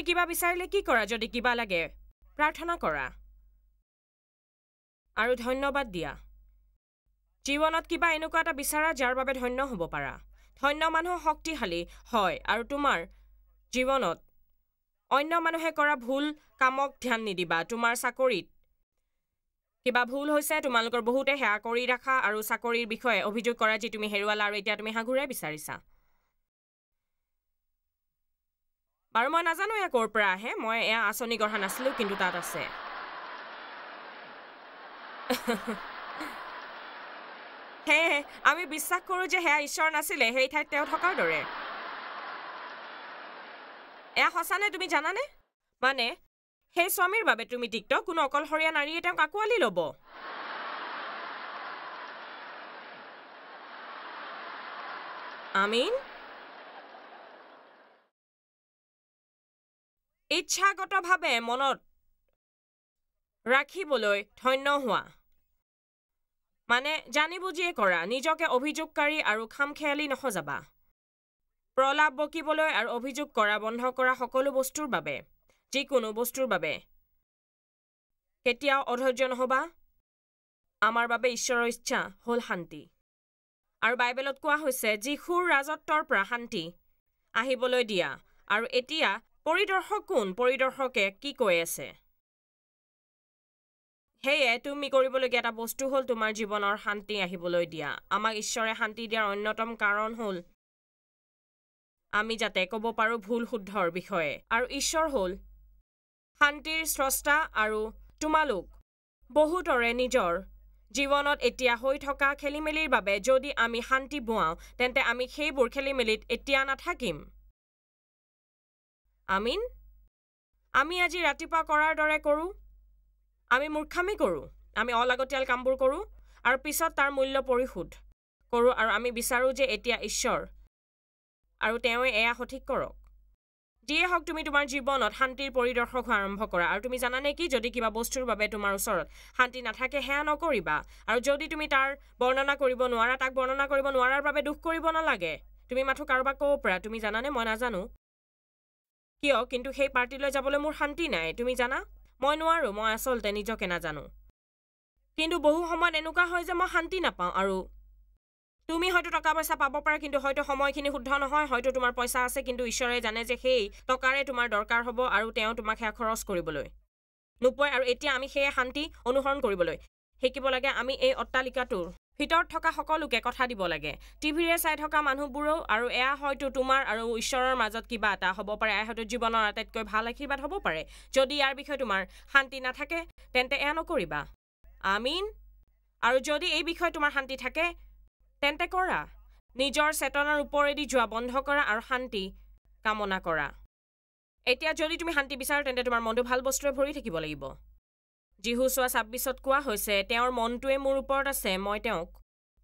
তুমি কিবা বিচাৰিলে কি কৰা যদি কিবা লাগে প্ৰাৰ্থনা কৰা আৰু ধন্যবাদ দিয়া জীৱনত কিবা এনেকুৱা এটা বিচাৰা যাৰ বাবে ধন্য হ'ব পাৰা ধন্য মানুহ শক্তিশালী হয় আৰু তোমাৰ জীৱনত অন্য মানুহে কৰা ভুল কামক ধ্যান নিদিবা তোমাৰ চাকৰিত কিবা ভুল হৈছে তোমালোকৰ বহুতে সেৱা কৰি ৰাখা আৰু চাকৰিৰ বিষয়ে অভিযোগ কৰা যি তুমি হেৰুৱালা আৰু এতিয়া তুমি সাগুৰাই বিচাৰিছা বাৰু মই নাজানো এয়া ক'ৰ পৰা আহে মই এয়া আঁচনি গঢ়া নাছিলোঁ কিন্তু তাত আছে সেয়েহে আমি বিশ্বাস কৰোঁ যে সেয়া ঈশ্বৰ নাছিলে সেই ঠাইত তেওঁ থকাৰ দৰে এয়া সঁচানে তুমি জানানে মানে সেই স্বামীৰ বাবে তুমি তিক্ত কোনো অকলশৰীয়া নাৰীয়ে তেওঁক আঁকোৱালি ল'ব আমিন ইচ্ছাগতভাৱে মনত ৰাখিবলৈ ধন্য হোৱা মানে জানি বুজিয়ে কৰা নিজকে অভিযোগকাৰী আৰু খাম খেয়ালি নসজাবা প্ৰলাপ বকিবলৈ আৰু অভিযোগ কৰা বন্ধ কৰা সকলো বস্তুৰ বাবে যিকোনো বস্তুৰ বাবে কেতিয়াও অধৈৰ্য নহবা আমাৰ বাবে ঈশ্বৰৰ ইচ্ছা হ'ল শান্তি আৰু বাইবেলত কোৱা হৈছে যিশুৰ ৰাজত্বৰ পৰা শান্তি আহিবলৈ দিয়া আৰু এতিয়া পৰিদৰ্শক কোন পৰিদৰ্শকে কি কৈ আছে সেয়ে তুমি কৰিবলগীয়া এটা বস্তু হ'ল তোমাৰ জীৱনৰ শান্তি আহিবলৈ দিয়া আমাক ঈশ্বৰে শান্তি দিয়াৰ অন্যতম কাৰণ হ'ল আমি যাতে ক'ব পাৰোঁ ভুল শুদ্ধৰ বিষয়ে আৰু ঈশ্বৰ হ'ল শান্তিৰ স্ৰষ্টা আৰু তোমালোক বহুতৰে নিজৰ জীৱনত এতিয়া হৈ থকা খেলি মেলিৰ বাবে যদি আমি শান্তি বোৱাওঁ তেন্তে আমি সেইবোৰ খেলি মেলিত এতিয়া নাথাকিম আমিন আমি আজি ৰাতিপুৱা কৰাৰ দৰে কৰোঁ আমি মূৰ্খামি কৰোঁ আমি অলাগতিয়াল কামবোৰ কৰোঁ আৰু পিছত তাৰ মূল্য পৰিশোধ কৰোঁ আৰু আমি বিচাৰোঁ যে এতিয়া ঈশ্বৰ আৰু তেওঁ এয়া সঠিক কৰক যিয়ে হওক তুমি তোমাৰ জীৱনত শান্তিৰ পৰিদৰ্শক হোৱা আৰম্ভ কৰা আৰু তুমি জানানে কি যদি কিবা বস্তুৰ বাবে তোমাৰ ওচৰত শান্তি নাথাকে সেয়া নকৰিবা আৰু যদি তুমি তাৰ বৰ্ণনা কৰিব নোৱাৰা তাক বৰ্ণনা কৰিব নোৱাৰাৰ বাবে দুখ কৰিব নালাগে তুমি মাথো কাৰোবাক ক'ব পাৰা তুমি জানানে মই নাজানো কিয় কিন্তু সেই পাৰ্টিলৈ যাবলৈ মোৰ শান্তি নাই তুমি জানা মই নোৱাৰোঁ মই আচলতে নিজকে নাজানো কিন্তু বহু সময়ত এনেকুৱা হয় যে মই শান্তি নাপাওঁ আৰু তুমি হয়তো টকা পইচা পাব পাৰা কিন্তু হয়তো সময়খিনি শুদ্ধ নহয় হয়তো তোমাৰ পইচা আছে কিন্তু ঈশ্বৰে জানে যে সেই টকাৰে তোমাৰ দৰকাৰ হ'ব আৰু তেওঁ তোমাক সেয়া খৰচ কৰিবলৈ নোপোৱাই আৰু এতিয়া আমি সেয়ে শান্তি অনুসৰণ কৰিবলৈ শিকিব লাগে আমি এই অট্টালিকাটোৰ ভিতৰত থকা সকলোকে কথা দিব লাগে টিভিৰে চাই থকা মানুহবোৰেও আৰু এয়া হয়তো তোমাৰ আৰু ঈশ্বৰৰ মাজত কিবা এটা হ'ব পাৰে এয়া হয়তো জীৱনৰ আটাইতকৈ ভাল আশীৰ্বাদ হ'ব পাৰে যদি ইয়াৰ বিষয়ে তোমাৰ শান্তি নাথাকে তেন্তে এয়া নকৰিবা আমিন আৰু যদি এই বিষয়ে তোমাৰ শান্তি থাকে তেন্তে কৰা নিজৰ চেতনাৰ ওপৰেদি যোৱা বন্ধ কৰা আৰু শান্তি কামনা কৰা এতিয়া যদি তুমি শান্তি বিচাৰো তেন্তে তোমাৰ মনটো ভাল বস্তুৰে ভৰি থাকিব লাগিব যীশু চোৱা ছাব্বিছত কোৱা হৈছে তেওঁৰ মনটোৱে মোৰ ওপৰত আছে মই তেওঁক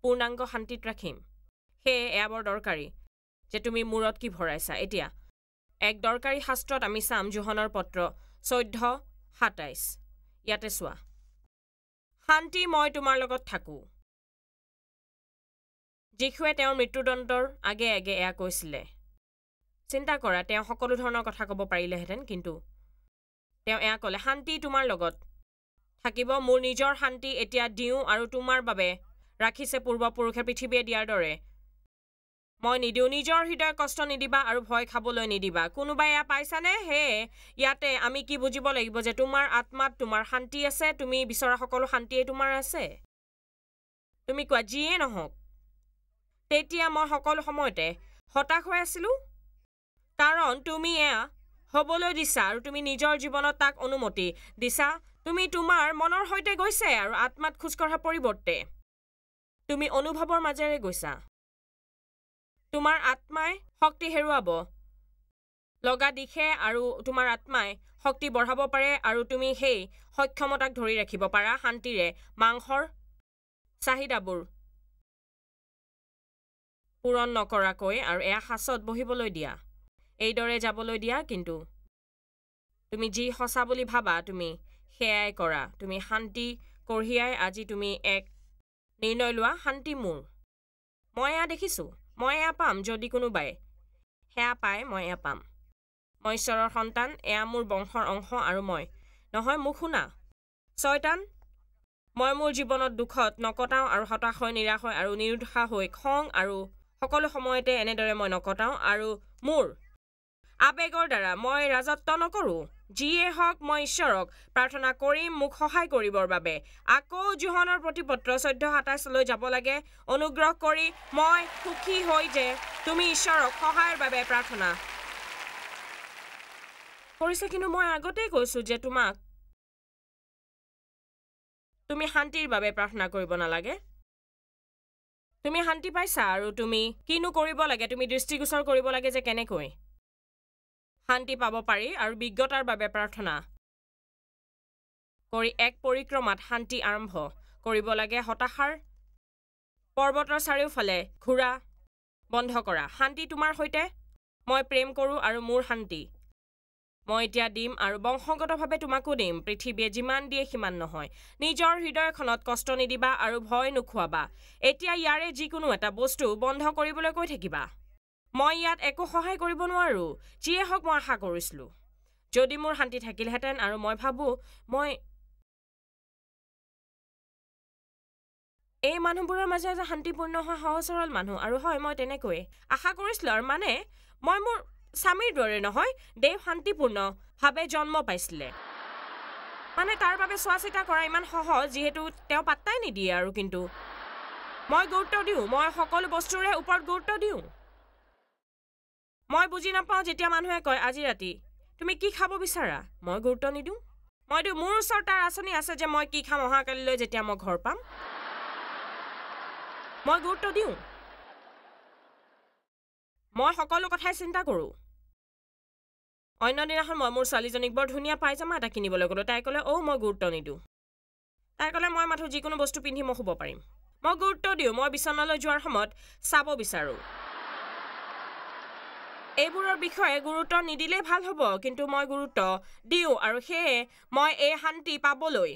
পূৰ্ণাংগ শান্তিত ৰাখিম সেয়ে এয়া বৰ দৰকাৰী যে তুমি মূৰত কি ভৰাইছা এতিয়া এক দৰকাৰী শাস্ত্ৰত আমি চাম জোহনৰ পত্ৰ চৈধ্য সাতাইছ ইয়াতে চোৱা শান্তি মই তোমাৰ লগত থাকোঁ যীশুৱে তেওঁৰ মৃত্যুদণ্ডৰ আগে আগে এয়া কৈছিলে চিন্তা কৰা তেওঁ সকলো ধৰণৰ কথা ক'ব পাৰিলেহেঁতেন কিন্তু তেওঁ এয়া ক'লে শান্তি তোমাৰ লগত থাকিব মোৰ নিজৰ শান্তি এতিয়া দিওঁ আৰু তোমাৰ বাবে ৰাখিছে পূৰ্বপুৰুষে পৃথিৱীয়ে দিয়াৰ দৰে মই নিদিওঁ নিজৰ হৃদয় কষ্ট নিদিবা আৰু ভয় খাবলৈ নিদিবা কোনোবাই এয়া পাইছানে সেয়ে ইয়াতে আমি কি বুজিব লাগিব যে তোমাৰ আত্মাত তোমাৰ শান্তি আছে তুমি বিচৰা সকলো শান্তিয়েই তোমাৰ আছে তুমি কোৱা যিয়ে নহওক তেতিয়া মই সকলো সময়তে হতাশ হৈ আছিলোঁ কাৰণ তুমি এয়া হ'বলৈ দিছা আৰু তুমি নিজৰ জীৱনত তাক অনুমতি দিছা তুমি তোমাৰ মনৰ সৈতে গৈছাই আৰু আত্মাত খোজকঢ়া পৰিৱৰ্তে তুমি অনুভৱৰ মাজেৰে গৈছা তোমাৰ আত্মাই শক্তি হেৰুৱাব লগা দিশে আৰু তোমাৰ আত্মাই শক্তি বঢ়াব পাৰে আৰু তুমি সেই সক্ষমতাক ধৰি ৰাখিব পাৰা শান্তিৰে মাংসৰ চাহিদাবোৰ পূৰণ নকৰাকৈ আৰু এয়া সাঁচত বহিবলৈ দিয়া এইদৰে যাবলৈ দিয়া কিন্তু তুমি যি সঁচা বুলি ভাবা তুমি সেয়াই কৰা তুমি শান্তি কঢ়িয়াই আজি তুমি এক নিৰ্ণয় লোৱা শান্তি মোৰ মই এয়া দেখিছোঁ মই এয়া পাম যদি কোনোবাই সেয়া পাই মই এয়া পাম মই ঈশ্বৰৰ সন্তান এয়া মোৰ বংশৰ অংশ আৰু মই নহয় মোক শুনা ছয়তান মই মোৰ জীৱনত দুখত নকটাওঁ আৰু হতাশ হৈ নিৰাশ হয় আৰু নিৰুৎসাহ হৈ খং আৰু সকলো সময়তে এনেদৰে মই নকটাওঁ আৰু মোৰ আবেগৰ দ্বাৰা মই ৰাজত্ব নকৰোঁ যিয়ে হওক মই ঈশ্বৰক প্ৰাৰ্থনা কৰিম মোক সহায় কৰিবৰ বাবে আকৌ জোহনৰ প্ৰতি পত্ৰ চৈধ্য সাতাইছলৈ যাব লাগে অনুগ্ৰহ কৰি মই সুখী হৈ যে তুমি ঈশ্বৰক সহায়ৰ বাবে প্ৰাৰ্থনা কৰিছে কিন্তু মই আগতেই কৈছোঁ যে তোমাক তুমি শান্তিৰ বাবে প্ৰাৰ্থনা কৰিব নালাগে তুমি শান্তি পাইছা আৰু তুমি কিনো কৰিব লাগে তুমি দৃষ্টিগোচৰ কৰিব লাগে যে কেনেকৈ শান্তি পাব পাৰি আৰু বিজ্ঞতাৰ বাবে প্ৰাৰ্থনা কৰি এক পৰিক্ৰমাত শান্তি আৰম্ভ কৰিব লাগে হতাশাৰ পৰ্বতৰ চাৰিওফালে ঘূৰা বন্ধ কৰা শান্তি তোমাৰ সৈতে মই প্ৰেম কৰোঁ আৰু মোৰ শান্তি মই এতিয়া দিম আৰু বংশগতভাৱে তোমাকো দিম পৃথিৱীয়ে যিমান দিয়ে সিমান নহয় নিজৰ হৃদয়খনত কষ্ট নিদিবা আৰু ভয় নোখোৱাবা এতিয়া ইয়াৰে যিকোনো এটা বস্তু বন্ধ কৰিবলৈ কৈ থাকিবা মই ইয়াত একো সহায় কৰিব নোৱাৰোঁ যিয়ে হওক মই আশা কৰিছিলোঁ যদি মোৰ শান্তি থাকিলহেঁতেন আৰু মই ভাবোঁ মই এই মানুহবোৰৰ মাজে এজন শান্তিপূৰ্ণ হয় সহজ সৰল মানুহ আৰু হয় মই তেনেকৈয়ে আশা কৰিছিলোঁ আৰু মানে মই মোৰ স্বামীৰ দৰে নহয় দেৱ শান্তিপূৰ্ণভাৱে জন্ম পাইছিলে মানে তাৰ বাবে চোৱা চিতা কৰা ইমান সহজ যিহেতু তেওঁ পাত্তাই নিদিয়ে আৰু কিন্তু মই গুৰুত্ব দিওঁ মই সকলো বস্তুৰে ওপৰত গুৰুত্ব দিওঁ মই বুজি নাপাওঁ যেতিয়া মানুহে কয় আজি ৰাতি তুমি কি খাব বিচাৰা মই গুৰুত্ব নিদিওঁ মই দিওঁ মোৰ ওচৰত তাৰ আঁচনি আছে যে মই কি খাম অহাকালিলৈ যেতিয়া মই ঘৰ পাম মই গুৰুত্ব দিওঁ মই সকলো কথাই চিন্তা কৰোঁ অন্য দিনাখন মই মোৰ ছোৱালীজনীক বৰ ধুনীয়া পাইজামা এটা কিনিবলৈ গ'লোঁ তাই ক'লে অ' মই গুৰুত্ব নিদিওঁ তাই ক'লে মই মাথো যিকোনো বস্তু পিন্ধি মই শুব পাৰিম মই গুৰুত্ব দিওঁ মই বিচনালৈ যোৱাৰ সময়ত চাব বিচাৰোঁ এইবোৰৰ বিষয়ে গুৰুত্ব নিদিলে ভাল হ'ব কিন্তু মই গুৰুত্ব দিওঁ আৰু সেয়ে মই এই শান্তি পাবলৈ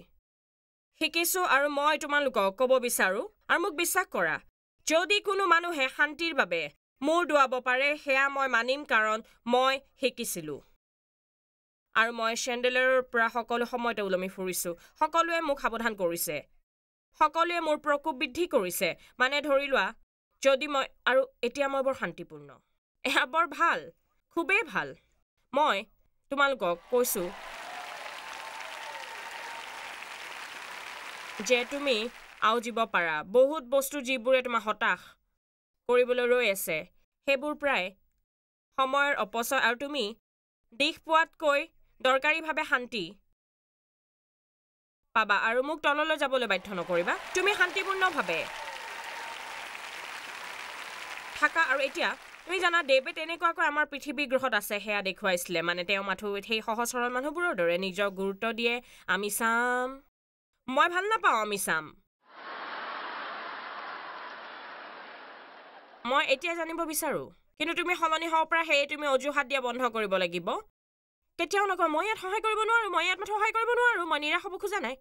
শিকিছোঁ আৰু মই তোমালোকক ক'ব বিচাৰোঁ আৰু মোক বিশ্বাস কৰা যদি কোনো মানুহে শান্তিৰ বাবে মূৰ দুৱাব পাৰে সেয়া মই মানিম কাৰণ মই শিকিছিলোঁ আৰু মই চেণ্ডেলৰ পৰা সকলো সময়তে ওলমি ফুৰিছোঁ সকলোৱে মোক সাৱধান কৰিছে সকলোৱে মোৰ প্ৰকোপ বৃদ্ধি কৰিছে মানে ধৰি লোৱা যদি মই আৰু এতিয়া মই বৰ শান্তিপূৰ্ণ এয়া বৰ ভাল খুবেই ভাল মই তোমালোকক কৈছোঁ যে তুমি আও আওজিব পাৰা বহুত বস্তু যিবোৰে তোমাৰ হতাশ কৰিবলৈ ৰৈ আছে সেইবোৰ প্ৰায় সময়ৰ অপচয় আৰু তুমি দিশ পোৱাতকৈ দৰকাৰীভাৱে শান্তি পাবা আৰু মোক তললৈ যাবলৈ বাধ্য নকৰিবা তুমি শান্তিপূৰ্ণভাৱে থাকা আৰু এতিয়া তুমি জানা দেৱে তেনেকুৱাকৈ আমাৰ পৃথিৱী গ্ৰহত আছে সেয়া দেখুৱাইছিলে মানে তেওঁ মাথো সেই সহজ সৰল মানুহবোৰৰ দৰে নিজক গুৰুত্ব দিয়ে আমি চাম মই ভাল নাপাওঁ আমি চাম মই এতিয়া জানিব বিচাৰোঁ কিন্তু তুমি সলনি হ'ব পৰা সেয়ে তুমি অজুহাত দিয়া বন্ধ কৰিব লাগিব কেতিয়াও নকয় মই ইয়াত সহায় কৰিব নোৱাৰোঁ মই ইয়াত মাথো সহায় কৰিব নোৱাৰোঁ মই নিৰাশ হ'ব খোজা নাই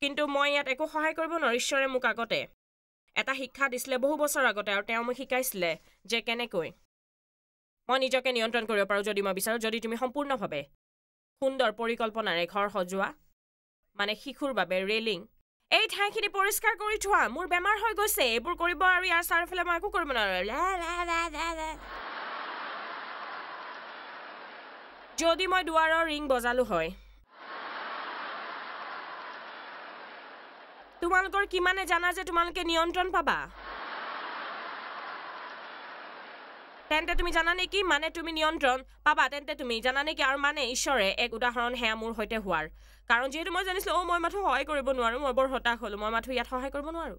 কিন্তু মই ইয়াত একো সহায় কৰিব নোৱাৰোঁ ঈশ্বৰে মোক আগতে এটা শিক্ষা দিছিলে বহু বছৰ আগতে আৰু তেওঁ মোক শিকাইছিলে যে কেনেকৈ মই নিজকে নিয়ন্ত্ৰণ কৰিব পাৰোঁ যদি মই বিচাৰোঁ যদি তুমি সম্পূৰ্ণভাৱে সুন্দৰ পৰিকল্পনাৰে ঘৰ সজোৱা মানে শিশুৰ বাবে ৰেলিং এই ঠাইখিনি পৰিষ্কাৰ কৰি থোৱা মোৰ বেমাৰ হৈ গৈছে এইবোৰ কৰিব আৰু ইয়াৰ চাৰিওফালে মই একো কৰিব নোৱাৰো যদি মই দুৱাৰৰ ৰিং বজালো হয় তোমালোকৰ কিমানে জানা যে তোমালোকে নিয়ন্ত্ৰণ পাবা তেন্তে তুমি জানা নেকি মানে তুমি নিয়ন্ত্ৰণ পাবা তেন্তে তুমি জানা নেকি আৰু মানে ঈশ্বৰে এক উদাহৰণ সেয়া মোৰ সৈতে হোৱাৰ কাৰণ যিহেতু মই জানিছিলোঁ অ' মই মাথো সহায় কৰিব নোৱাৰোঁ মই বৰ হতাশ হ'লোঁ মই মাথো ইয়াত সহায় কৰিব নোৱাৰোঁ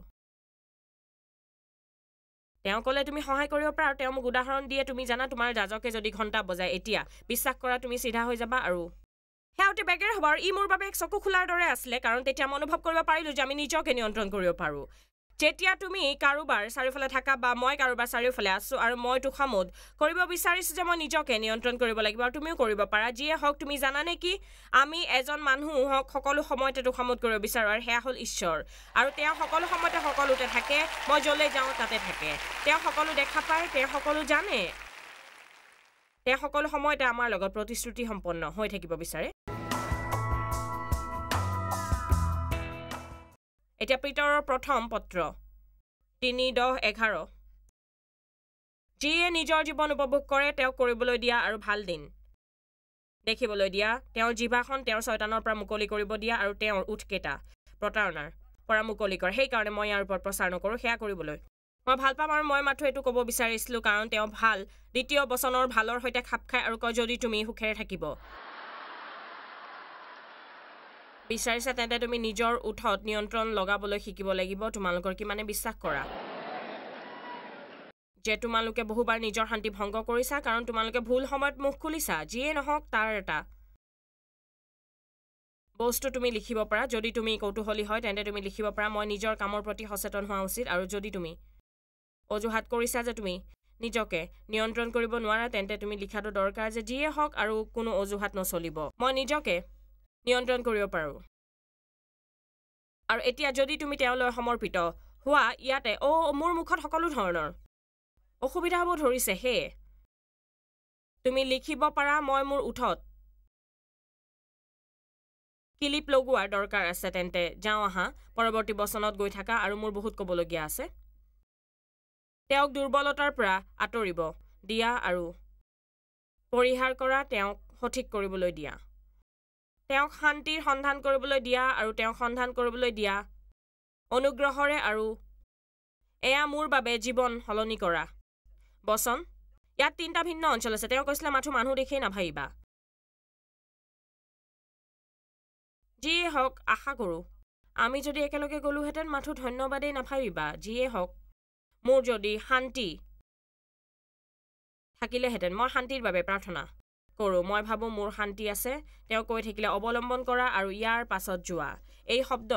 তেওঁ ক'লে তুমি সহায় কৰিব পাৰা আৰু তেওঁ মোক উদাহৰণ দিয়ে তুমি জানা তোমাৰ জাজকে যদি ঘণ্টা বজায় এতিয়া বিশ্বাস কৰা তুমি চিধা হৈ যাবা আৰু সেয়াওতে বেগেৰে হ'ব আৰু ই মোৰ বাবে এক চকু খোলাৰ দৰে আছিলে কাৰণ তেতিয়া মই অনুভৱ কৰিব পাৰিলোঁ যে আমি নিজকে নিয়ন্ত্ৰণ কৰিব পাৰোঁ যেতিয়া তুমি কাৰোবাৰ চাৰিওফালে থাকা বা মই কাৰোবাৰ চাৰিওফালে আছোঁ আৰু মই তোষামোদ কৰিব বিচাৰিছোঁ যে মই নিজকে নিয়ন্ত্ৰণ কৰিব লাগিব আৰু তুমিও কৰিব পাৰা যিয়ে হওক তুমি জানা কি আমি এজন মানুহ হওক সকলো সময়তে তোষামোদ কৰিব বিচাৰোঁ আৰু সেয়া হ'ল ঈশ্বৰ আৰু তেওঁ সকলো সময়তে সকলোতে থাকে মই য'লৈ যাওঁ তাতে থাকে তেওঁ সকলো দেখা পায় তেওঁ সকলো জানে তেওঁ সকলো সময়তে আমাৰ লগত প্ৰতিশ্ৰুতি সম্পন্ন হৈ থাকিব বিচাৰে এতিয়া পিটৰৰ প্ৰথম পত্ৰ তিনি দহ এঘাৰ যিয়ে নিজৰ জীৱন উপভোগ কৰে তেওঁক কৰিবলৈ দিয়া আৰু ভাল দিন দেখিবলৈ দিয়া তেওঁৰ জিভাখন তেওঁৰ ছয়তানৰ পৰা মুকলি কৰিব দিয়া আৰু তেওঁৰ উঠকেইটা প্ৰতাৰণাৰ পৰা মুকলি কৰে সেইকাৰণে মই ইয়াৰ ওপৰত প্ৰচাৰ নকৰোঁ সেয়া কৰিবলৈ মই ভাল পাম আৰু মই মাথোঁ এইটো ক'ব বিচাৰিছিলোঁ কাৰণ তেওঁ ভাল দ্বিতীয় বচনৰ ভালৰ সৈতে খাপ খায় আৰু কয় যদি তুমি সুখেৰে থাকিব বিচাৰিছা তেন্তে তুমি নিজৰ উঠত নিয়ন্ত্ৰণ লগাবলৈ শিকিব লাগিব তোমালোকৰ কিমানে বিশ্বাস কৰা যে তোমালোকে বহুবাৰ নিজৰ শান্তি ভংগ কৰিছা কাৰণ তোমালোকে ভুল সময়ত মুখ খুলিছা যিয়ে নহওক তাৰ এটা বস্তু তুমি লিখিব পাৰা যদি তুমি কৌতূহলী হয় তেন্তে তুমি লিখিব পাৰা মই নিজৰ কামৰ প্ৰতি সচেতন হোৱা উচিত আৰু যদি তুমি অজুহাত কৰিছা যে তুমি নিজকে নিয়ন্ত্ৰণ কৰিব নোৱাৰা তেন্তে তুমি লিখাটো দৰকাৰ যে যিয়ে হওক আৰু কোনো অজুহাত নচলিব মই নিজকে নিয়ন্ত্ৰণ কৰিব পাৰোঁ আৰু এতিয়া যদি তুমি তেওঁলৈ সমৰ্পিত হোৱা ইয়াতে অ' মোৰ মুখত সকলো ধৰণৰ অসুবিধা হ'ব ধৰিছে সেয়ে তুমি লিখিব পাৰা মই মোৰ উঠত ক্লিপ লগোৱাৰ দৰকাৰ আছে তেন্তে যাওঁ আহা পৰৱৰ্তী বচনত গৈ থাকা আৰু মোৰ বহুত ক'বলগীয়া আছে তেওঁক দুৰ্বলতাৰ পৰা আঁতৰিব দিয়া আৰু পৰিহাৰ কৰা তেওঁক সঠিক কৰিবলৈ দিয়া তেওঁক শান্তিৰ সন্ধান কৰিবলৈ দিয়া আৰু তেওঁক সন্ধান কৰিবলৈ দিয়া অনুগ্ৰহৰে আৰু এয়া মোৰ বাবে জীৱন সলনি কৰা বচন ইয়াত তিনিটা ভিন্ন অঞ্চল আছে তেওঁ কৈছিলে মাথো মানুহ দেখিয়েই নাভাবিবা যিয়েই হওক আশা কৰোঁ আমি যদি একেলগে গ'লোহেঁতেন মাথো ধন্যবাদেই নাভাবিবা যিয়েই হওক মোৰ যদি শান্তি থাকিলেহেঁতেন মই শান্তিৰ বাবে প্ৰাৰ্থনা কৰোঁ মই ভাবোঁ মোৰ শান্তি আছে তেওঁ কৈ থাকিলে অৱলম্বন কৰা আৰু ইয়াৰ পাছত যোৱা এই শব্দ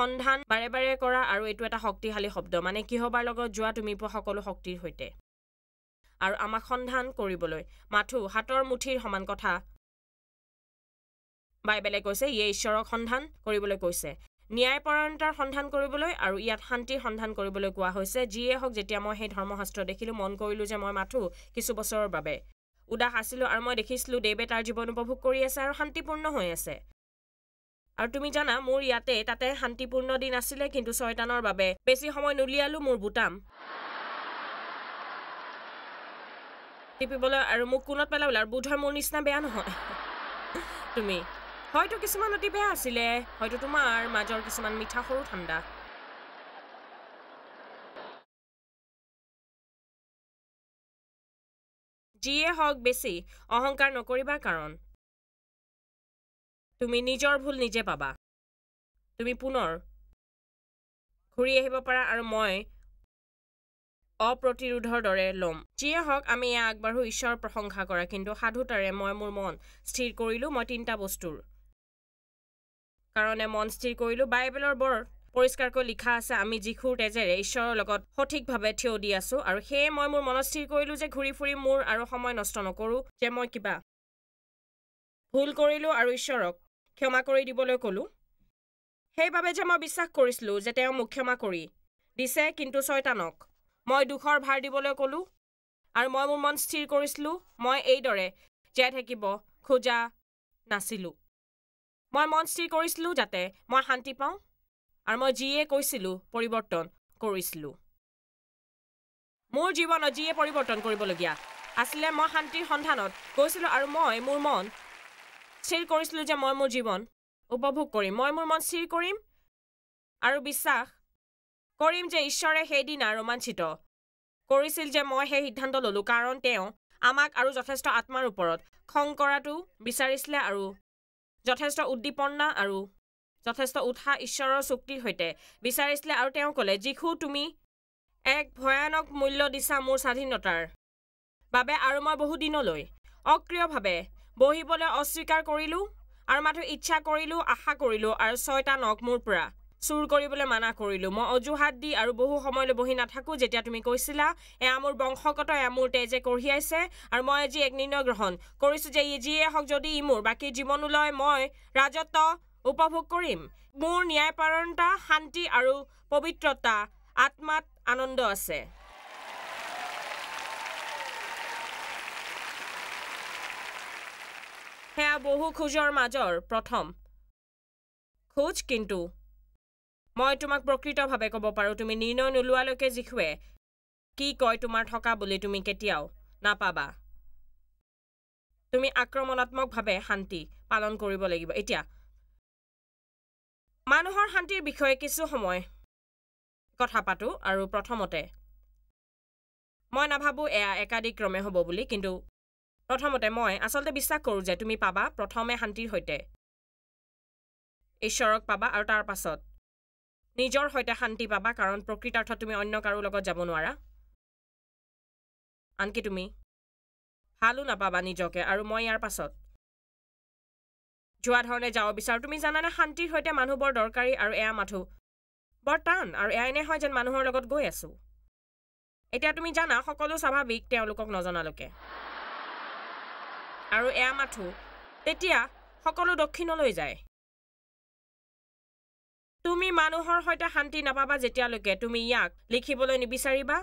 সন্ধান বাৰে বাৰে কৰা আৰু এইটো এটা শক্তিশালী শব্দ মানে কিহবাৰ লগত যোৱা তুমি পোৱা সকলো শক্তিৰ সৈতে আৰু আমাক সন্ধান কৰিবলৈ মাথো হাতৰ মুঠিৰ সমান কথা বাইবেলে কৈছে ইয়ে ঈশ্বৰক সন্ধান কৰিবলৈ কৈছে ন্যায়পৰায়ণতাৰ সন্ধান কৰিবলৈ আৰু ইয়াত শান্তিৰ সন্ধান কৰিবলৈ কোৱা হৈছে যিয়ে হওক যেতিয়া মই সেই ধৰ্মশাস্ত্ৰ দেখিলোঁ মন কৰিলোঁ যে মই মাথোঁ কিছু বছৰৰ বাবে উদাস আছিলোঁ আৰু মই দেখিছিলোঁ দেৱে তাৰ জীৱন উপভোগ কৰি আছে আৰু শান্তিপূৰ্ণ হৈ আছে আৰু তুমি জানা মোৰ ইয়াতে তাতে শান্তিপূৰ্ণ দিন আছিলে কিন্তু ছয়তানৰ বাবে বেছি সময় নুলিয়ালোঁ মোৰ বুটাম টিপিবলৈ আৰু মোক কোনত পেলাবলৈ আৰু বোধহয় মোৰ নিচিনা বেয়া নহয় তুমি হয়তো কিছুমান অতি বেয়া আছিলে হয়তো তোমাৰ মাজৰ কিছুমান মিঠা সৰু ঠাণ্ডা যিয়ে হওক বেছি অহংকাৰ নকৰিবা কাৰণ তুমি নিজৰ ভুল নিজে পাবা তুমি পুনৰ ঘূৰি আহিব পাৰা আৰু মই অপ্ৰতিৰোধৰ দৰে ল'ম যিয়ে হওক আমি এয়া আগবাঢ়ো ঈশ্বৰৰ প্ৰশংসা কৰা কিন্তু সাধুতাৰে মই মোৰ মন স্থিৰ কৰিলোঁ মই তিনিটা বস্তুৰ কাৰণে মন স্থিৰ কৰিলোঁ বাইবেলৰ বৰ পৰিষ্কাৰকৈ লিখা আছে আমি যীশুৰ তেজেৰে ঈশ্বৰৰ লগত সঠিকভাৱে থিয় দি আছোঁ আৰু সেয়ে মই মোৰ মনত স্থিৰ কৰিলোঁ যে ঘূৰি ফুৰি মোৰ আৰু সময় নষ্ট নকৰোঁ যে মই কিবা ভুল কৰিলোঁ আৰু ঈশ্বৰক ক্ষমা কৰি দিবলৈ ক'লোঁ সেইবাবে যে মই বিশ্বাস কৰিছিলোঁ যে তেওঁ মোক ক্ষমা কৰি দিছে কিন্তু ছয়তানক মই দুখৰ ভাৰ দিবলৈ ক'লোঁ আৰু মই মোৰ মন স্থিৰ কৰিছিলোঁ মই এইদৰে জীয়াই থাকিব খোজা নাছিলোঁ মই মন স্থিৰ কৰিছিলোঁ যাতে মই শান্তি পাওঁ আৰু মই যিয়ে কৈছিলোঁ পৰিৱৰ্তন কৰিছিলোঁ মোৰ জীৱনত যিয়ে পৰিৱৰ্তন কৰিবলগীয়া আছিলে মই শান্তিৰ সন্ধানত গৈছিলোঁ আৰু মই মোৰ মন স্থিৰ কৰিছিলোঁ যে মই মোৰ জীৱন উপভোগ কৰিম মই মোৰ মন স্থিৰ কৰিম আৰু বিশ্বাস কৰিম যে ঈশ্বৰে সেইদিনা ৰোমাঞ্চিত কৰিছিল যে মই সেই সিদ্ধান্ত ল'লোঁ কাৰণ তেওঁ আমাক আৰু যথেষ্ট আত্মাৰ ওপৰত খং কৰাটো বিচাৰিছিলে আৰু যথেষ্ট উদ্দীপনা আৰু যথেষ্ট উৎসাহ ঈশ্বৰৰ চুক্তিৰ সৈতে বিচাৰিছিলে আৰু তেওঁ ক'লে যীশু তুমি এক ভয়ানক মূল্য দিছা মোৰ স্বাধীনতাৰ বাবে আৰু মই বহুদিনলৈ অক্ৰিয়ভাৱে বহিবলৈ অস্বীকাৰ কৰিলোঁ আৰু মাথো ইচ্ছা কৰিলোঁ আশা কৰিলোঁ আৰু ছয়টা নক মোৰ পৰা চুৰ কৰিবলৈ মানা কৰিলোঁ মই অজুহাত দি আৰু বহু সময়লৈ বহি নাথাকোঁ যেতিয়া তুমি কৈছিলা এয়া মোৰ বংশগত এয়া মোৰ তেজে কঢ়িয়াইছে আৰু মই আজি এক নিৰ্ণয় গ্ৰহণ কৰিছোঁ যে যিয়ে হওক যদি ই মোৰ বাকী জীৱনলৈ মই ৰাজত্ব উপভোগ কৰিম মোৰ ন্যায়পৰণতা শান্তি আৰু পবিত্ৰতা আত্মাত আনন্দ আছে সেয়া বহু খোজৰ মাজৰ প্ৰথম খোজ কিন্তু মই তোমাক প্ৰকৃতভাৱে ক'ব পাৰোঁ তুমি নিৰ্ণয় নোলোৱালৈকে যীশুৱে কি কয় তোমাৰ থকা বুলি তুমি কেতিয়াও নাপাবা তুমি আক্ৰমণাত্মকভাৱে শান্তি পালন কৰিব লাগিব এতিয়া মানুহৰ শান্তিৰ বিষয়ে কিছু সময় কথা পাতোঁ আৰু প্ৰথমতে মই নাভাবোঁ এয়া একাধিক্ৰমে হ'ব বুলি কিন্তু প্ৰথমতে মই আচলতে বিশ্বাস কৰোঁ যে তুমি পাবা প্ৰথমে শান্তিৰ সৈতে ঈশ্বৰক পাবা আৰু তাৰ পাছত নিজৰ সৈতে শান্তি পাবা কাৰণ প্ৰকৃতাৰ্থত তুমি অন্য কাৰো লগত যাব নোৱাৰা আনকি তুমি ভালো নাপাবা নিজকে আৰু মই ইয়াৰ পাছত যোৱা ধৰণে যাব বিচাৰোঁ তুমি জানানে শান্তিৰ সৈতে মানুহ বৰ দৰকাৰী আৰু এয়া মাথো বৰ টান আৰু এয়া এনে হয় যেন মানুহৰ লগত গৈ আছোঁ এতিয়া তুমি জানা সকলো স্বাভাৱিক তেওঁলোকক নজনালৈকে আৰু এয়া মাথো তেতিয়া সকলো দক্ষিণলৈ যায় তুমি মানুহৰ সৈতে শান্তি নাপাবা যেতিয়ালৈকে তুমি ইয়াক লিখিবলৈ নিবিচাৰিবা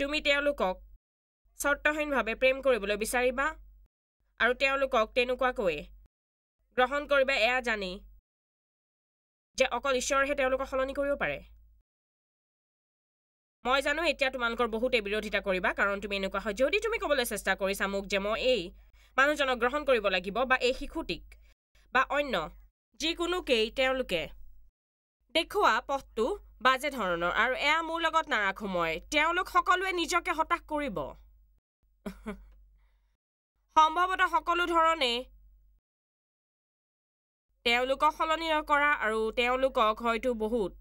তুমি তেওঁলোকক চৰ্তহীনভাৱে প্ৰেম কৰিবলৈ বিচাৰিবা আৰু তেওঁলোকক তেনেকুৱাকৈ গ্ৰহণ কৰিবা এয়া জানি যে অকল ঈশ্বৰেহে তেওঁলোকক সলনি কৰিব পাৰে মই জানো এতিয়া তোমালোকৰ বহুতে বিৰোধিতা কৰিবা কাৰণ তুমি এনেকুৱা হয় যদি তুমি ক'বলৈ চেষ্টা কৰিছা মোক যে মই এই মানুহজনক গ্ৰহণ কৰিব লাগিব বা এই শিশুটিক বা অন্য যিকোনোকেই তেওঁলোকে দেখুৱা পথটো বাজে ধৰণৰ আৰু এয়া মোৰ লগত নাৰাখো মই তেওঁলোক সকলোৱে নিজকে হতাশ কৰিব সম্ভৱতঃ সকলো ধৰণেই তেওঁলোকক সলনি নকৰা আৰু তেওঁলোকক হয়তো বহুত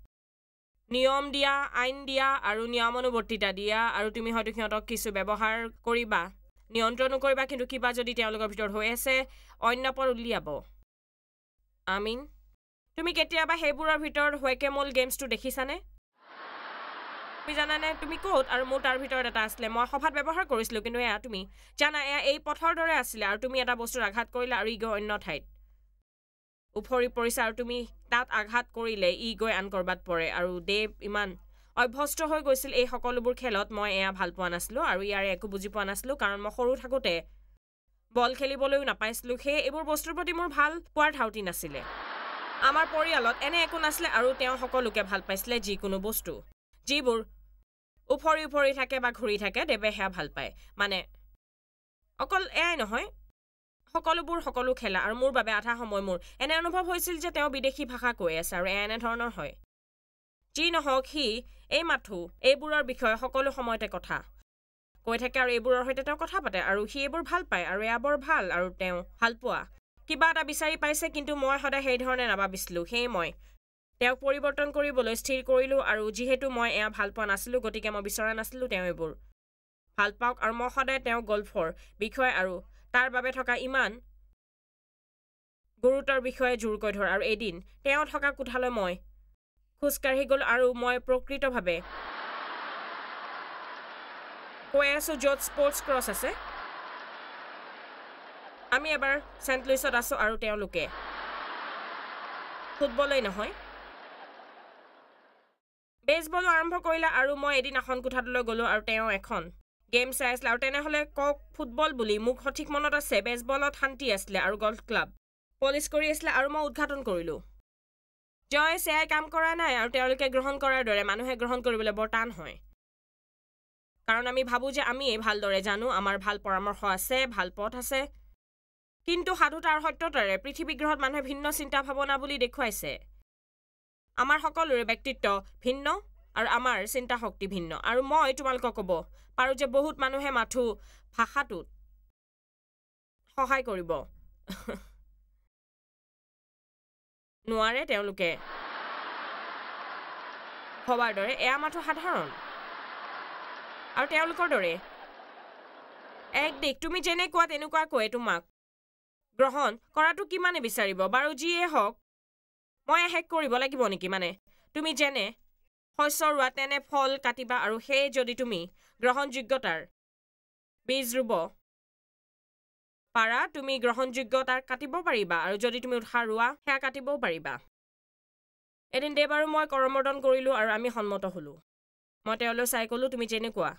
নিয়ম দিয়া আইন দিয়া আৰু নিয়মানুৱৰ্তিতা দিয়া আৰু তুমি হয়তো সিহঁতক কিছু ব্যৱহাৰ কৰিবা নিয়ন্ত্ৰণো কৰিবা কিন্তু কিবা যদি তেওঁলোকৰ ভিতৰত হৈ আছে অন্য পৰ উলিয়াব আমিন তুমি কেতিয়াবা সেইবোৰৰ ভিতৰত হৈকে মল গেমছটো দেখিছানে তুমি জানানে তুমি ক'ত আৰু মোৰ তাৰ ভিতৰত এটা আছিলে মই সভাত ব্যৱহাৰ কৰিছিলোঁ কিন্তু এয়া তুমি জানা এয়া এই পথৰ দৰে আছিলে আৰু তুমি এটা বস্তুৰ আঘাত কৰিলা আৰু ই গৈ অন্য ঠাইত উফৰি পৰিছা আৰু তুমি তাত আঘাত কৰিলে ই গৈ আন ক'ৰবাত পৰে আৰু দেৱ ইমান অভ্যস্ত হৈ গৈছিল এই সকলোবোৰ খেলত মই এয়া ভাল পোৱা নাছিলোঁ আৰু ইয়াৰে একো বুজি পোৱা নাছিলোঁ কাৰণ মই সৰু থাকোঁতে বল খেলিবলৈও নাপাইছিলোঁ সেয়ে এইবোৰ বস্তুৰ প্ৰতি মোৰ ভাল পোৱাৰ ধাউতি নাছিলে আমাৰ পৰিয়ালত এনে একো নাছিলে আৰু তেওঁ সকলোকে ভাল পাইছিলে যিকোনো বস্তু যিবোৰ ওফৰি উফৰি থাকে বা ঘূৰি থাকে দেৱে সেয়া ভাল পায় মানে অকল এয়াই নহয় সকলোবোৰ সকলো খেলা আৰু মোৰ বাবে আধা সময় মোৰ এনে অনুভৱ হৈছিল যে তেওঁ বিদেশী ভাষা কৈ আছে আৰু এয়া এনেধৰণৰ হয় যি নহওক সি এই মাথো এইবোৰৰ বিষয়ে সকলো সময়তে কথা কৈ থাকে আৰু এইবোৰৰ সৈতে তেওঁ কথা পাতে আৰু সি এইবোৰ ভাল পায় আৰু এয়া বৰ ভাল আৰু তেওঁ ভালপোৱা কিবা এটা বিচাৰি পাইছে কিন্তু মই সদায় সেইধৰণে নাভাবিছিলোঁ সেয়ে মই তেওঁক পৰিৱৰ্তন কৰিবলৈ স্থিৰ কৰিলোঁ আৰু যিহেতু মই এয়া ভাল পোৱা নাছিলোঁ গতিকে মই বিচৰা নাছিলোঁ তেওঁ এইবোৰ ভাল পাওক আৰু মই সদায় তেওঁ গল্ফৰ বিষয় আৰু তাৰ বাবে থকা ইমান গুৰুতৰ বিষয়ে জোৰকৈ ধৰ আৰু এদিন তেওঁ থকা কোঠালৈ মই খোজকাঢ়ি গ'ল আৰু মই প্ৰকৃতভাৱে কৈ আছোঁ য'ত স্পৰ্টছ ক্ৰছ আছে আমি এবাৰ চেণ্ট লুইচত আছোঁ আৰু তেওঁলোকে ফুটবলেই নহয় বেছবলো আৰম্ভ কৰিলে আৰু মই এদিন এখন কোঠাটোলৈ গ'লোঁ আৰু তেওঁ এখন গেম চাই আছিলে আৰু তেনেহ'লে কওক ফুটবল বুলি মোক সঠিক মনত আছে বেছবলত শান্তি আছিলে আৰু গল্ফ ক্লাব পলিচ কৰি আছিলে আৰু মই উদঘাটন কৰিলোঁ জয় চেয়াই কাম কৰা নাই আৰু তেওঁলোকে গ্ৰহণ কৰাৰ দৰে মানুহে গ্ৰহণ কৰিবলৈ বৰ টান হয় কাৰণ আমি ভাবোঁ যে আমিয়েই ভালদৰে জানো আমাৰ ভাল পৰামৰ্শ আছে ভাল পথ আছে কিন্তু সাধুত আৰু সত্যতাৰে পৃথিৱী গ্ৰহত মানুহে ভিন্ন চিন্তা ভাৱনা বুলি দেখুৱাইছে আমাৰ সকলোৰে ব্যক্তিত্ব ভিন্ন আৰু আমাৰ চিন্তা শক্তি ভিন্ন আৰু মই তোমালোকক ক'ব পাৰোঁ যে বহুত মানুহে মাথো ভাষাটোত সহায় কৰিব নোৱাৰে তেওঁলোকে ভবাৰ দৰে এয়া মাথো সাধাৰণ আৰু তেওঁলোকৰ দৰে এক দেশ তুমি যেনেকুৱা তেনেকুৱা কয়ে তোমাক গ্ৰহণ কৰাটো কিমানে বিচাৰিব বাৰু যিয়ে হওক মই শেষ কৰিব লাগিব নেকি মানে তুমি যেনে শস্য ৰোৱা তেনে ফল কাটিবা আৰু সেয়ে যদি তুমি গ্ৰহণযোগ্যতাৰ বীজ ৰুব পাৰা তুমি গ্ৰহণযোগ্যতাৰ কাটিব পাৰিবা আৰু যদি তুমি উৎসাহ ৰোৱা সেয়া কাটিবও পাৰিবা এদিন দেৱ আৰু মই কৰমৰ্দন কৰিলোঁ আৰু আমি সন্মত হ'লোঁ মই তেওঁলৈ চাই ক'লোঁ তুমি যেনেকুৱা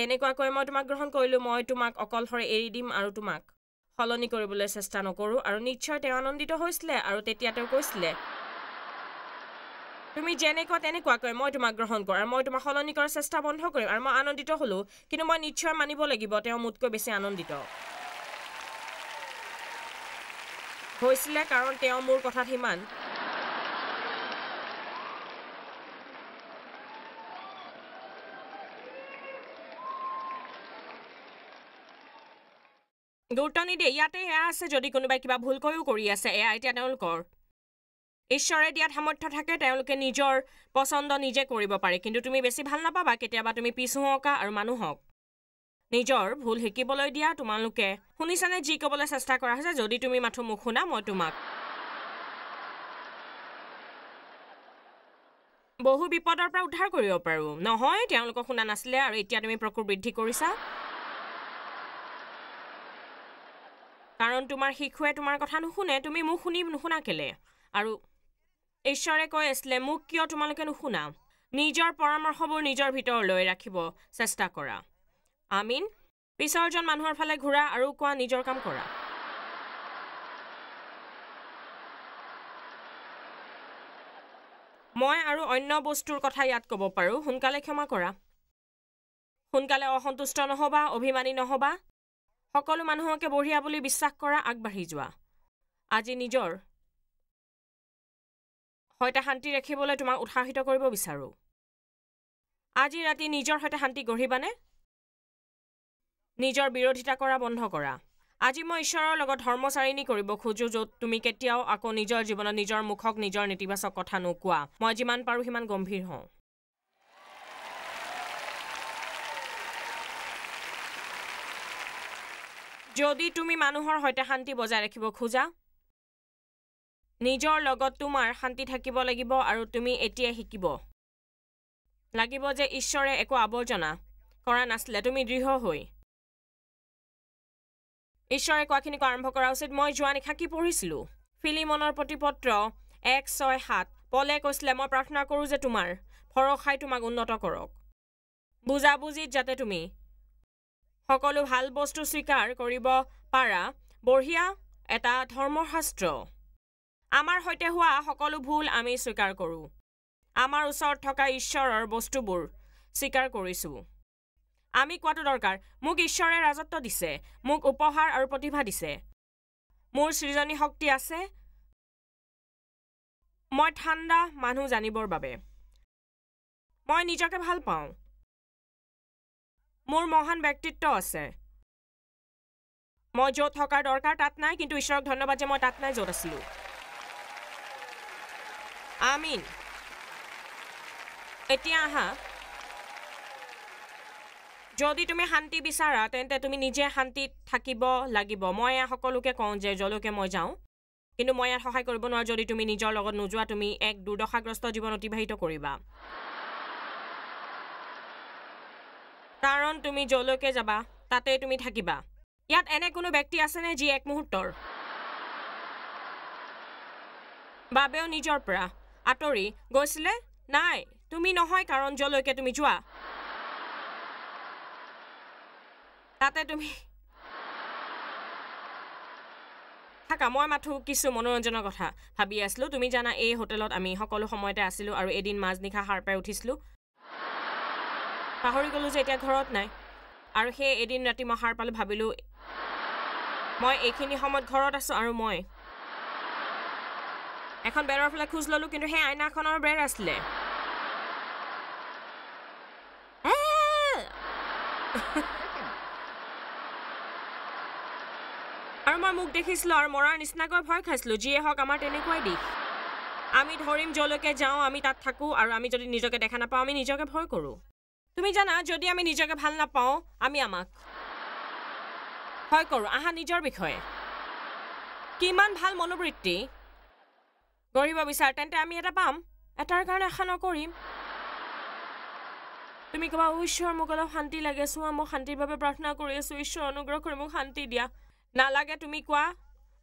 তেনেকুৱাকৈ মই তোমাক গ্ৰহণ কৰিলোঁ মই তোমাক অকলশৰে এৰি দিম আৰু তোমাক সলনি কৰিবলৈ চেষ্টা নকৰোঁ আৰু নিশ্চয় তেওঁ আনন্দিত হৈছিলে আৰু তেতিয়া তেওঁ কৈছিলে তুমি যেনেকুৱা তেনেকুৱাকৈ মই তোমাক গ্ৰহণ কৰোঁ আৰু মই তোমাক সলনি কৰাৰ চেষ্টা বন্ধ কৰিম আৰু মই আনন্দিত হ'লোঁ কিন্তু মই নিশ্চয় মানিব লাগিব তেওঁ মোতকৈ বেছি আনন্দিত হৈছিলে কাৰণ তেওঁ মোৰ কথাত সিমান গুৰুত্ব নিদিয়ে ইয়াতে এয়া আছে যদি কোনোবাই কিবা ভুলকৈও কৰি আছে এয়া এতিয়া তেওঁলোকৰ ঈশ্বৰে দিয়াত সামৰ্থ্য থাকে তেওঁলোকে নিজৰ পচন্দ নিজে কৰিব পাৰে কিন্তু তুমি বেছি ভাল নাপাবা কেতিয়াবা তুমি পিছুহঁকা আৰু মানুহক নিজৰ ভুল শিকিবলৈ দিয়া তোমালোকে শুনিছানে যি ক'বলৈ চেষ্টা কৰা হৈছে যদি তুমি মাথো মোক শুনা মই তোমাক বহু বিপদৰ পৰা উদ্ধাৰ কৰিব পাৰোঁ নহয় তেওঁলোকক শুনা নাছিলে আৰু এতিয়া তুমি প্ৰকোপ বৃদ্ধি কৰিছা কাৰণ তোমাৰ শিশুৱে তোমাৰ কথা নুশুনে তুমি মোক শুনি নুশুনা কেলে আৰু ঈশ্বৰে কৈ আছিলে মোক কিয় তোমালোকে নুশুনা নিজৰ পৰামৰ্শবোৰ নিজৰ ভিতৰলৈ ৰাখিব চেষ্টা কৰা আমিন পিছৰজন মানুহৰ ফালে ঘূৰা আৰু কোৱা নিজৰ কাম কৰা মই আৰু অন্য বস্তুৰ কথা ইয়াত ক'ব পাৰোঁ সোনকালে ক্ষমা কৰা সোনকালে অসন্তুষ্ট নহ'বা অভিমানী নহ'বা সকলো মানুহকে বঢ়িয়া বুলি বিশ্বাস কৰা আগবাঢ়ি যোৱা আজি নিজৰ সৈতে শান্তি ৰাখিবলৈ তোমাক উৎসাহিত কৰিব বিচাৰোঁ আজি ৰাতি নিজৰ সৈতে শান্তি গঢ়িবানে নিজৰ বিৰোধিতা কৰা বন্ধ কৰা আজি মই ঈশ্বৰৰ লগত ধৰ্মচাৰিণী কৰিব খোজোঁ য'ত তুমি কেতিয়াও আকৌ নিজৰ জীৱনত নিজৰ মুখক নিজৰ নেতিবাচক কথা নোকোৱা মই যিমান পাৰোঁ সিমান গম্ভীৰ হওঁ যদি তুমি মানুহৰ সৈতে শান্তি বজাই ৰাখিব খোজা নিজৰ লগত তোমাৰ শান্তি থাকিব লাগিব আৰু তুমি এতিয়াই শিকিব লাগিব যে ঈশ্বৰে একো আৱৰ্জনা কৰা নাছিলে তুমি দৃঢ় হৈ ঈশ্বৰে কোৱাখিনি আৰম্ভ কৰা উচিত মই যোৱা নিশা কি পঢ়িছিলোঁ ফিলিমনৰ প্ৰতিপত্ৰ এক ছয় সাত পলে কৈছিলে মই প্ৰাৰ্থনা কৰোঁ যে তোমাৰ ভৰসাই তোমাক উন্নত কৰক বুজাবুজিত যাতে তুমি সকলো ভাল বস্তু স্বীকাৰ কৰিব পাৰা বঢ়িয়া এটা ধৰ্মশাস্ত্ৰ আমাৰ সৈতে হোৱা সকলো ভুল আমি স্বীকাৰ কৰোঁ আমাৰ ওচৰত থকা ঈশ্বৰৰ বস্তুবোৰ স্বীকাৰ কৰিছোঁ আমি কোৱাটো দৰকাৰ মোক ঈশ্বৰে ৰাজত্ব দিছে মোক উপহাৰ আৰু প্ৰতিভা দিছে মোৰ সৃজনী শক্তি আছে মই ঠাণ্ডা মানুহ জানিবৰ বাবে মই নিজকে ভাল পাওঁ মোৰ মহান ব্যক্তিত্ব আছে মই য'ত থকাৰ দৰকাৰ তাত নাই কিন্তু ঈশ্বৰক ধন্যবাদ যে মই তাত নাই য'ত আছিলোঁ আমিন এতিয়া আহা যদি তুমি শান্তি বিচাৰা তেন্তে তুমি নিজে শান্তিত থাকিব লাগিব মই এয়া সকলোকে কওঁ যে য'লৈকে মই যাওঁ কিন্তু মই ইয়াত সহায় কৰিব নোৱাৰোঁ যদি তুমি নিজৰ লগত নোযোৱা তুমি এক দুৰ্দশাগ্ৰস্ত জীৱন অতিবাহিত কৰিবা কাৰণ তুমি যলৈকে যাবা তাতে তুমি থাকিবা ইয়াত এনে কোনো ব্যক্তি আছেনে যি এক মুহূৰ্তৰ বাবেও নিজৰ পৰা আঁতৰি গৈছিলে নাই তুমি নহয় কাৰণ যলৈকে তুমি যোৱা তাতে তুমি থাকা মই মাথো কিছু মনোৰঞ্জনৰ কথা ভাবি আছিলোঁ তুমি জানা এই হোটেলত আমি সকলো সময়তে আছিলোঁ আৰু এদিন মাজনিশা সাৰ পাই উঠিছিলোঁ পাহৰি গ'লোঁ যে এতিয়া ঘৰত নাই আৰু সেই এদিন ৰাতি মই সাৰ পালোঁ ভাবিলোঁ মই এইখিনি সময়ত ঘৰত আছোঁ আৰু মই এখন বেৰৰ ফালে খোজ ল'লোঁ কিন্তু সেই আইনাখনৰ বেৰ আছিলে আৰু মই মোক দেখিছিলোঁ আৰু মৰাৰ নিচিনাকৈ ভয় খাইছিলোঁ যিয়ে হওক আমাৰ তেনেকুৱাই দিশ আমি ধৰিম য'লৈকে যাওঁ আমি তাত থাকোঁ আৰু আমি যদি নিজকে দেখা নাপাওঁ আমি নিজকে ভয় কৰোঁ তুমি জানা যদি আমি নিজকে ভাল নাপাওঁ আমি আমাক হয় কৰোঁ আহা নিজৰ বিষয়ে কিমান ভাল মনোবৃত্তি গঢ়িব বিচাৰ তেন্তে আমি এটা পাম এটাৰ কাৰণে আশা নকৰিম তুমি ক'বা ঈশ্বৰ মোক অলপ শান্তি লাগে চোৱা মই শান্তিৰ বাবে প্ৰাৰ্থনা কৰি আছোঁ ঈশ্বৰ অনুগ্ৰহ কৰি মোক শান্তি দিয়া নালাগে তুমি কোৱা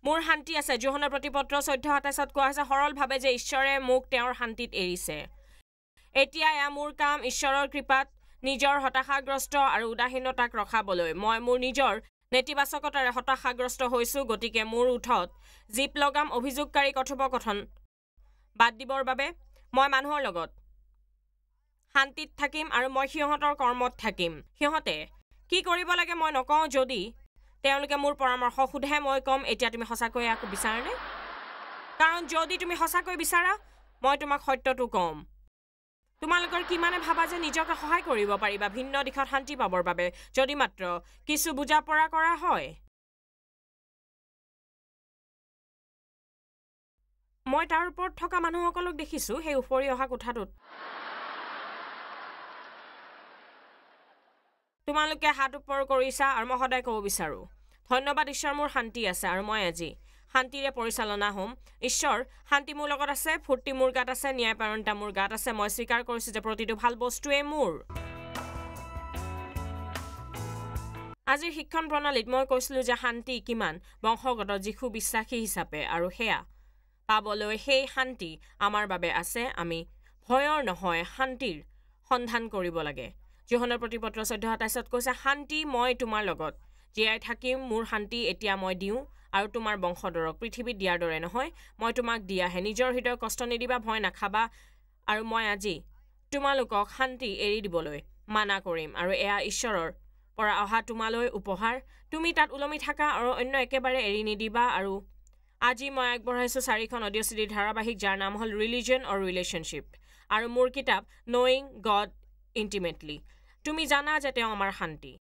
মোৰ শান্তি আছে জোহনৰ প্ৰতিপত্ৰ চৈধ্য সাতাইছত কোৱা হৈছে সৰলভাৱে যে ঈশ্বৰে মোক তেওঁৰ শান্তিত এৰিছে এতিয়া এয়া মোৰ কাম ঈশ্বৰৰ কৃপাত নিজৰ হতাশাগ্ৰস্ত আৰু উদাসীনতাক ৰখাবলৈ মই মোৰ নিজৰ নেতিবাচকতাৰে হতাশাগ্ৰস্ত হৈছোঁ গতিকে মোৰ উঠত জীপ লগাম অভিযোগকাৰী কথোপকথন বাদ দিবৰ বাবে মই মানুহৰ লগত শান্তিত থাকিম আৰু মই সিহঁতৰ কৰ্মত থাকিম সিহঁতে কি কৰিব লাগে মই নকওঁ যদি তেওঁলোকে মোৰ পৰামৰ্শ সোধে মই ক'ম এতিয়া তুমি সঁচাকৈ আকৌ বিচাৰানে কাৰণ যদি তুমি সঁচাকৈ বিচাৰা মই তোমাক সত্যটো ক'ম তোমালোকৰ কিমানে ভাবা যে নিজকে সহায় কৰিব পাৰিবা ভিন্ন দিশত শান্তি পাবৰ বাবে যদি মাত্ৰ কিছু বুজা পৰা কৰা হয় মই তাৰ ওপৰত থকা মানুহসকলক দেখিছোঁ সেই উফৰি অহা কোঠাটোত তোমালোকে হাত ওপৰ কৰিছা আৰু মই সদায় ক'ব বিচাৰোঁ ধন্যবাদ ঈশ্বৰ মোৰ শান্তি আছে আৰু মই আজি শান্তিৰে পৰিচালনা হ'ম ঈশ্বৰ শান্তি মোৰ লগত আছে ফূৰ্তি মোৰ গাত আছে ন্যায়পাৰণতা মোৰ গাত আছে মই স্বীকাৰ কৰিছোঁ যে প্ৰতিটো ভাল বস্তুৱেই মোৰ আজিৰ শিক্ষণ প্ৰণালীত মই কৈছিলোঁ যে শান্তি কিমান বংশগত যীশু বিশ্বাসী হিচাপে আৰু সেয়া পাবলৈ সেই শান্তি আমাৰ বাবে আছে আমি ভয়ৰ নহয় শান্তিৰ সন্ধান কৰিব লাগে জীৱনৰ প্ৰতি পত্ৰ চৈধ্য সাতাইছত কৈছে শান্তি মই তোমাৰ লগত জীয়াই থাকিম মোৰ শান্তি এতিয়া মই দিওঁ আৰু তোমাৰ বংশধৰক পৃথিৱীত দিয়াৰ দৰে নহয় মই তোমাক দিয়াহে নিজৰ হৃদয় কষ্ট নিদিবা ভয় নাখাবা আৰু মই আজি তোমালোকক শান্তি এৰি দিবলৈ মানা কৰিম আৰু এয়া ঈশ্বৰৰ পৰা অহা তোমালৈ উপহাৰ তুমি তাত ওলমি থাকা আৰু অন্য একেবাৰে এৰি নিদিবা আৰু আজি মই আগবঢ়াইছোঁ চাৰিখন অডিঅ' চিডিৰ ধাৰাবাহিক যাৰ নাম হ'ল ৰিলিজন অৰ ৰিলেশ্যনশ্বিপ আৰু মোৰ কিতাপ নয়িং গড ইণ্টিমেটলি তুমি জানা যে তেওঁ আমাৰ শান্তি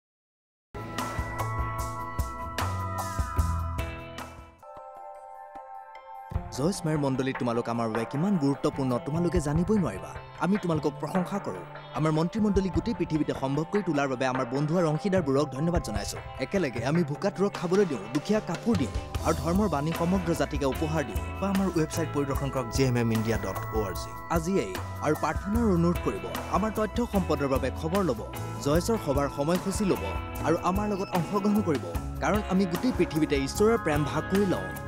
জয়স মাইৰ মণ্ডলী তোমালোক আমাৰ বাবে কিমান গুৰুত্বপূৰ্ণ তোমালোকে জানিবই নোৱাৰিবা আমি তোমালোকক প্ৰশংসা কৰোঁ আমাৰ মন্ত্ৰীমণ্ডলী গোটেই পৃথিৱীতে সম্ভৱ কৰি তোলাৰ বাবে আমাৰ বন্ধু আৰু অংশীদাৰবোৰক ধন্যবাদ জনাইছোঁ একেলগে আমি ভোকাত ৰোগ খাবলৈ দিওঁ দুখীয়া কাপোৰ দিওঁ আৰু ধৰ্মৰ বাণী সমগ্ৰ জাতিকে উপহাৰ দিওঁ বা আমাৰ ৱেবছাইট পৰিদৰ্শন কৰক J M M India dot O' R G আজিয়েই আৰু প্ৰাৰ্থনাৰ অনুৰোধ কৰিব আমাৰ তথ্য সম্পদৰ বাবে খবৰ ল'ব জয়েছৰ সভাৰ সময়সূচী ল'ব আৰু আমাৰ লগত অংশগ্ৰহণ কৰিব কাৰণ আমি গোটেই পৃথিৱীতে ঈশ্বৰৰ প্ৰেম ভাগ কৰি লওঁ